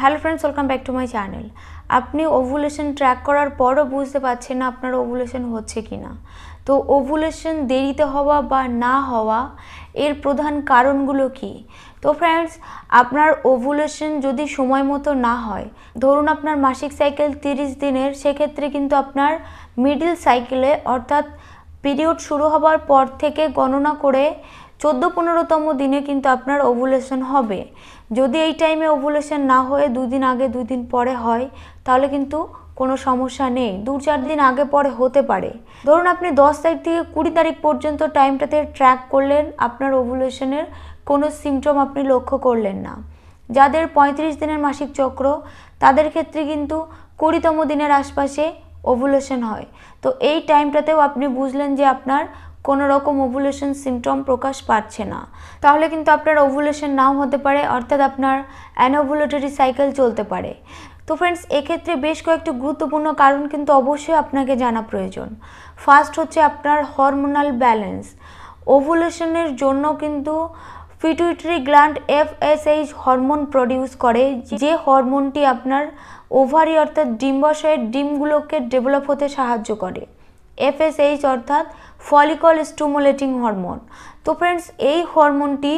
Hello friends welcome back to my channel আপনি ovulation track করার পরও বুঝতে পারছেন না আপনার ওভুলেশন হচ্ছে কি না তো ওভুলেশন দেরিতে হওয়া বা না হওয়া এর প্রধান কারণগুলো কি তো ফ্রেন্ডস আপনার ওভুলেশন যদি সময় মতো না হয় ধরুন আপনার মাসিক সাইকেল তিরিশ দিনের সেক্ষেত্রে কিন্তু আপনার মিডিল সাইকেলে অর্থাৎ পিরিয়ড শুরু হবার পর থেকে গণনা করে চোদ্দো পনেরোতম দিনে কিন্তু আপনার ওভুলেশন হবে যদি এই টাইমে ওভুলেশন না হয়ে দুদিন আগে দুই দিন পরে হয় তাহলে কিন্তু কোনো সমস্যা নেই দু চার দিন আগে পরে হতে পারে ধরুন আপনি দশ তারিখ থেকে কুড়ি তারিখ পর্যন্ত টাইমটাতে ট্র্যাক করলেন আপনার ওভুলেশনের কোনো সিমটম আপনি লক্ষ্য করলেন না যাদের ৩৫ দিনের মাসিক চক্র তাদের ক্ষেত্রে কিন্তু কুড়িতম দিনের আশপাশে ওভুলেশন হয় তো এই টাইমটাতেও আপনি বুঝলেন যে আপনার কোনো রকম ওভুলেশন সিমটম প্রকাশ পাচ্ছে না তাহলে কিন্তু আপনার ওভুলেশন নাও হতে পারে অর্থাৎ আপনার অ্যানোভুলেটরি সাইকেল চলতে পারে তো ফ্রেন্ডস এক্ষেত্রে বেশ কয়েকটি গুরুত্বপূর্ণ কারণ কিন্তু অবশ্যই আপনাকে জানা প্রয়োজন ফার্স্ট হচ্ছে আপনার হরমোনাল ব্যালেন্স ওভুলেশনের জন্য কিন্তু pituitary gland FSH hormone produce করে যে হরমোনটি আপনার ওভারি অর্থাৎ ডিম্বাশয়ের ডিমগুলোকে ডেভেলপ হতে সাহায্য করে এফএসএইচ অর্থাৎ ফলিকল স্টুমুলেটিং হরমোন তো ফ্রেন্ডস এই হরমোনটি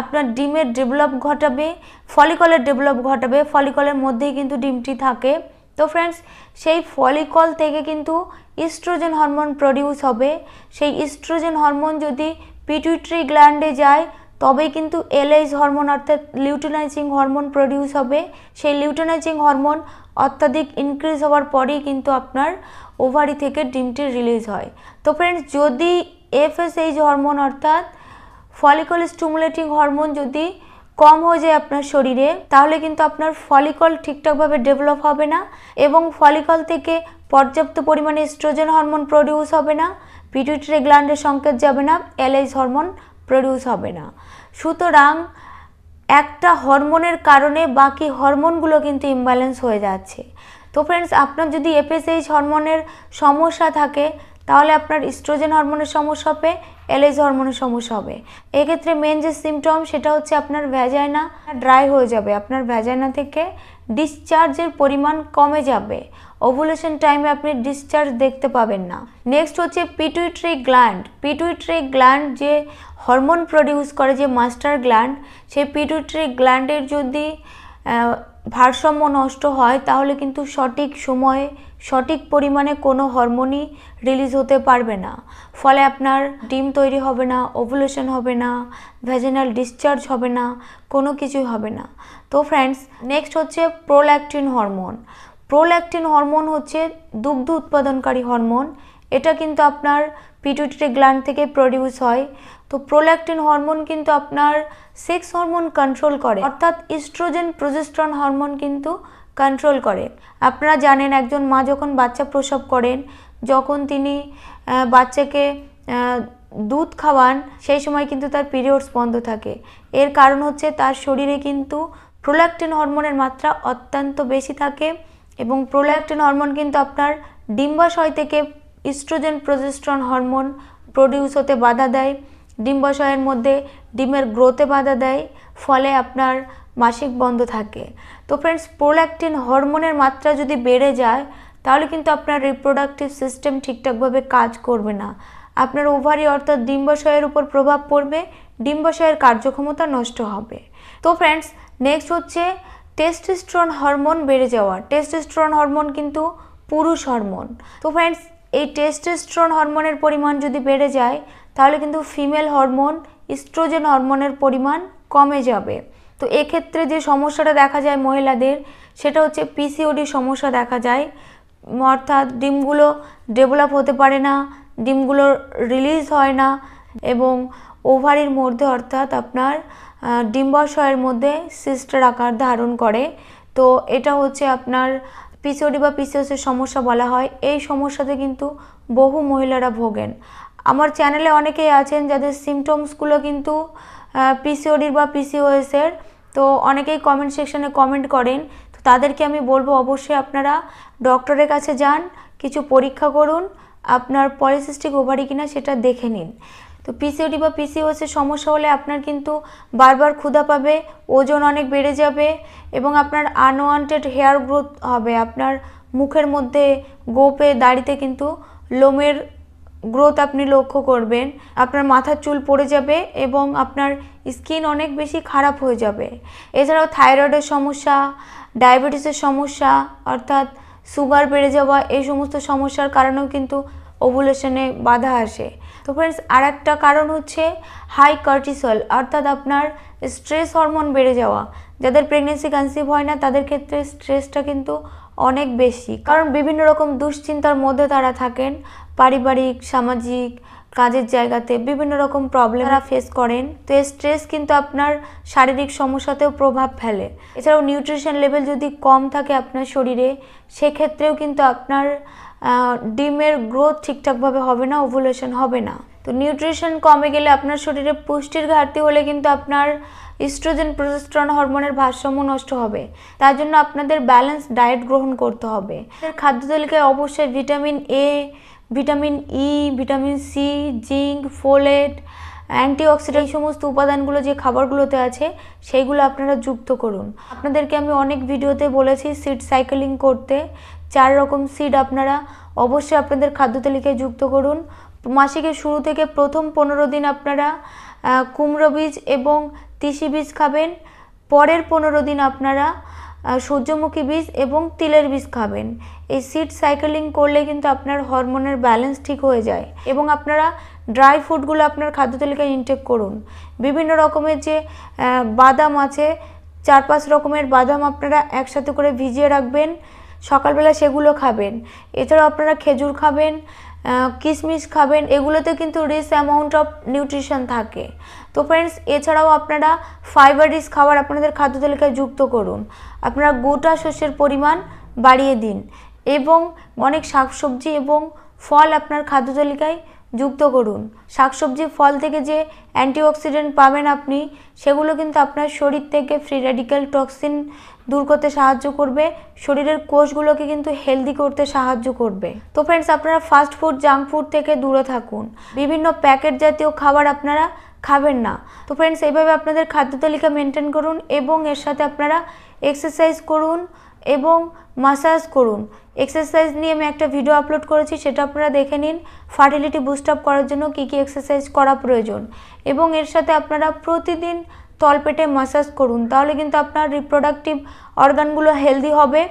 আপনার ডিমের ডেভেলপ ঘটাবে ফলিকলের ডেভেলপ ঘটাবে ফলিকলের মধ্যেই কিন্তু ডিমটি থাকে তো ফ্রেন্ডস সেই ফলিকল থেকে কিন্তু ইস্ট্রোজেন হরমোন প্রডিউস হবে সেই ইস্ট্রোজেন হরমোন যদি পিটুইট্রি গ্ল্যান্ডে যায় তবেই কিন্তু এলএইচ হরমোন অর্থাৎ লিউটোনাইজিং হরমোন প্রডিউস হবে সেই লিউটোনাইজিং হরমোন অত্যাধিক ইনক্রিজ হওয়ার পরেই কিন্তু আপনার ওভারি থেকে ডিমটি রিলিজ হয় তো ফ্রেন্ডস যদি এফএসএইচ হরমোন অর্থাৎ ফলিকল স্টুমুলেটিং হরমোন যদি কম হয়ে যায় আপনার শরীরে তাহলে কিন্তু আপনার ফলিকল ঠিকঠাকভাবে ডেভেলপ হবে না এবং ফলিকল থেকে পর্যাপ্ত পরিমাণে স্ট্রোজেন হরমোন প্রডিউস হবে না পিটুইটারি গ্ল্যান্ডের সংকেত যাবে না এলএইচ হরমোন প্রডিউস হবে না সুতরাং একটা হরমোনের কারণে বাকি হরমোনগুলো কিন্তু ইমব্যালেন্স হয়ে যাচ্ছে তো ফ্রেন্ডস আপনার যদি এপিএসএইচ হরমোনের সমস্যা থাকে তাহলে আপনার স্ট্রোজেন হরমোনের সমস্যা হবে এলএস হরমোনের সমস্যা হবে এক্ষেত্রে মেন যে সিমটম সেটা হচ্ছে আপনার ভ্যাজাইনা ড্রাই হয়ে যাবে আপনার ভ্যাজাইনা থেকে ডিসচার্জের পরিমাণ কমে যাবে ওভুলেশন টাইমে আপনি ডিসচার্জ দেখতে পাবেন না নেক্সট হচ্ছে পিটুইট্রি গ্ল্যান্ড পিটুইট্রি গ্ল্যান্ড যে হরমোন প্রডিউস করে যে মাস্টার গ্ল্যান্ড সেই পিটুইট্রি গ্ল্যান্ডের যদি ভারসাম্য নষ্ট হয় তাহলে কিন্তু সঠিক সময়ে সঠিক পরিমাণে কোনো হরমোনই রিলিজ হতে পারবে না ফলে আপনার ডিম তৈরি হবে না ওভুলেশন হবে না ভ্যাজিনাল ডিসচার্জ হবে না কোনো কিছুই হবে না তো ফ্রেন্ডস নেক্সট হচ্ছে প্রোল্যাকটিন হরমোন প্রোল্যাকটিন হরমোন হচ্ছে দুগ্ধ উৎপাদনকারী হরমোন এটা কিন্তু আপনার পিটুইটারি গ্ল্যান্ড থেকে প্রডিউস হয় তো প্রোল্যাক্টিন হরমোন কিন্তু আপনার সেক্স হরমোন কন্ট্রোল করে অর্থাৎ ইস্ট্রোজেন প্রোজেস্ট্রন হরমোন কিন্তু কন্ট্রোল করে আপনারা জানেন একজন মা যখন বাচ্চা প্রসব করেন যখন তিনি বাচ্চাকে দুধ খাওয়ান সেই সময় কিন্তু তার পিরিয়ডস বন্ধ থাকে এর কারণ হচ্ছে তার শরীরে কিন্তু প্রোল্যাক্টিন হরমোনের মাত্রা অত্যন্ত বেশি থাকে এবং প্রোল্যাক্টিন হরমোন কিন্তু আপনার ডিম্বাশয় থেকে ইস্ট্রোজেন প্রোজেস্ট্রন হরমোন প্রডিউস হতে বাধা দেয় ডিম্বাশয়ের মধ্যে ডিমের গ্রোথে বাধা দেয় ফলে আপনার মাসিক বন্ধ থাকে তো ফ্রেন্ডস প্রোল্যাকটিন হরমোনের মাত্রা যদি বেড়ে যায় তাহলে কিন্তু আপনার রিপ্রোডাক্টিভ সিস্টেম ঠিকঠাকভাবে কাজ করবে না আপনার ওভারি অর্থাৎ ডিম্বাশয়ের উপর প্রভাব পড়বে ডিম্বাশয়ের কার্যক্ষমতা নষ্ট হবে তো ফ্রেন্ডস নেক্সট হচ্ছে টেস্টোস্টেরন হরমোন বেড়ে যাওয়া টেস্টোস্টেরন হরমোন কিন্তু পুরুষ হরমোন তো ফ্রেন্ডস এই টেস্টোস্টেরন হরমোনের পরিমাণ যদি বেড়ে যায় তাহলে কিন্তু ফিমেল হরমোন ইস্ট্রোজেন হরমোনের পরিমাণ কমে যাবে তো এক্ষেত্রে যে সমস্যাটা দেখা যায় মহিলাদের সেটা হচ্ছে পিসিওডি সমস্যা দেখা যায় অর্থাৎ ডিমগুলো ডেভেলপ হতে পারে না ডিমগুলো রিলিজ হয় না এবং ওভারির মধ্যে অর্থাৎ আপনার ডিম্বাশয়ের মধ্যে সিস্টার আকার ধারণ করে তো এটা হচ্ছে আপনার পিসিওডি বা পিসিওসের সমস্যা বলা হয় এই সমস্যাতে কিন্তু বহু মহিলারা ভোগেন আমার চ্যানেলে অনেকেই আছেন যাদের সিমটমসগুলো কিন্তু পিসিওডির বা পিসিওএসের তো অনেকেই কমেন্ট সেকশনে কমেন্ট করেন তো তাদেরকে আমি বলবো অবশ্যই আপনারা ডক্টরের কাছে যান কিছু পরীক্ষা করুন আপনার পলিসিস্টিক ওভারি কিনা সেটা দেখে নিন তো পিসিওডি বা পিসিওএসের সমস্যা হলে আপনার কিন্তু বারবার ক্ষুধা পাবে ওজন অনেক বেড়ে যাবে এবং আপনার আনওয়ান্টেড হেয়ার গ্রোথ হবে আপনার মুখের মধ্যে গোপে দাড়িতে কিন্তু লোমের গ্রোথ আপনি লক্ষ্য করবেন আপনার মাথার চুল পড়ে যাবে এবং আপনার স্কিন অনেক বেশি খারাপ হয়ে যাবে এছাড়াও থাইরয়েডের সমস্যা ডায়াবেটিসের সমস্যা অর্থাৎ সুগার বেড়ে যাওয়া এই সমস্ত সমস্যার কারণেও কিন্তু ওভুলেশনে বাধা আসে তো ফ্রেন্ডস আর একটা কারণ হচ্ছে হাই কার্টিসল অর্থাৎ আপনার স্ট্রেস হরমোন বেড়ে যাওয়া যাদের প্রেগনেন্সি কনসিভ হয় না তাদের ক্ষেত্রে স্ট্রেসটা কিন্তু অনেক বেশি কারণ বিভিন্ন রকম দুশ্চিন্তার মধ্যে তারা থাকেন পারিবারিক সামাজিক কাজের জায়গাতে বিভিন্ন রকম প্রবলেমরা হ্যাঁ। ফেস করেন তো এই স্ট্রেস কিন্তু আপনার শারীরিক সমস্যাতেও প্রভাব ফেলে এছাড়াও নিউট্রিশন লেভেল যদি কম থাকে আপনার শরীরে সেক্ষেত্রেও কিন্তু আপনার ডিমের গ্রোথ ঠিকঠাকভাবে হবে না ওভুলেশন হবে না তো নিউট্রিশন কমে গেলে আপনার শরীরে পুষ্টির ঘাটতি হলে কিন্তু আপনার ইস্ট্রোজেন প্রজেস্ট্রন হরমোনের ভারসাম্য নষ্ট হবে তার জন্য আপনাদের ব্যালেন্স ডায়েট গ্রহণ করতে হবে খাদ্য তালিকায় অবশ্যই vitamin A vitamin E e, vitamin C zinc folate antioxidant এই সমস্ত উপাদানগুলো যে খাবারগুলোতে আছে সেইগুলো আপনারা যুক্ত করুন আপনাদেরকে আমি অনেক ভিডিওতে বলেছি সিড সাইকেলিং করতে চার রকম সিড আপনারা অবশ্যই আপনাদের খাদ্য তালিকায় যুক্ত করুন মাসিকের শুরু থেকে প্রথম পনেরো দিন আপনারা কুমড়ো বীজ এবং তিসি বীজ খাবেন পরের পনেরো দিন আপনারা সূর্যমুখী বীজ এবং তিলের বীজ খাবেন এই সিড সাইকেলিং করলে কিন্তু আপনার হরমোনের ব্যালেন্স ঠিক হয়ে যায় এবং আপনারা ড্রাই ফুডগুলো আপনার খাদ্য তালিকায় ইনটেক করুন বিভিন্ন রকমের যে বাদাম আছে চার পাঁচ রকমের বাদাম আপনারা একসাথে করে ভিজিয়ে রাখবেন সকালবেলা সেগুলো খাবেন এছাড়াও আপনারা খেজুর খাবেন কিশমিশ খাবেন এগুলোতে কিন্তু রিচ অ্যামাউন্ট অফ নিউট্রিশন থাকে তো ফ্রেন্ডস এছাড়াও আপনারা ফাইবার রিচ খাবার আপনাদের খাদ্য তালিকায় যুক্ত করুন আপনারা গোটা শস্যের পরিমাণ বাড়িয়ে দিন এবং অনেক শাকসবজি এবং ফল আপনার খাদ্য তালিকায় যুক্ত করুন শাকসবজি ফল থেকে যে অ্যান্টিঅক্সিডেন্ট পাবেন আপনি সেগুলো কিন্তু আপনার শরীর থেকে ফ্রি রেডিক্যাল টক্সিন দূর করতে সাহায্য করবে শরীরের কোষগুলোকে কিন্তু হেলদি করতে সাহায্য করবে তো ফ্রেন্ডস আপনারা ফাস্ট ফুড জাঙ্ক ফুড থেকে দূরে থাকুন বিভিন্ন প্যাকেট জাতীয় খাবার আপনারা খাবেন না তো ফ্রেন্ডস এইভাবে আপনাদের খাদ্য তালিকা মেনটেন করুন এবং এর সাথে আপনারা এক্সারসাইজ করুন এবং মাসাজ করুন এক্সারসাইজ নিয়ে আমি একটা ভিডিও আপলোড করেছি সেটা আপনারা দেখে নিন ফার্টিলিটি বুস্ট আপ করার জন্য কী কী এক্সারসাইজ করা প্রয়োজন এবং এর সাথে আপনারা প্রতিদিন তলপেটে মাসাজ করুন তাহলে কিন্তু আপনার রিপ্রোডাক্টিভ অর্গানগুলো হেলদি হবে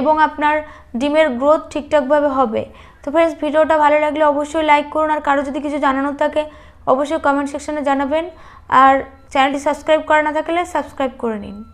এবং আপনার ডিমের গ্রোথ ঠিকঠাকভাবে হবে তো ফ্রেন্ডস ভিডিওটা ভালো লাগলে অবশ্যই লাইক করুন আর কারো যদি কিছু জানানোর থাকে অবশ্যই কমেন্ট সেকশানে জানাবেন আর চ্যানেলটি সাবস্ক্রাইব করা না থাকলে সাবস্ক্রাইব করে নিন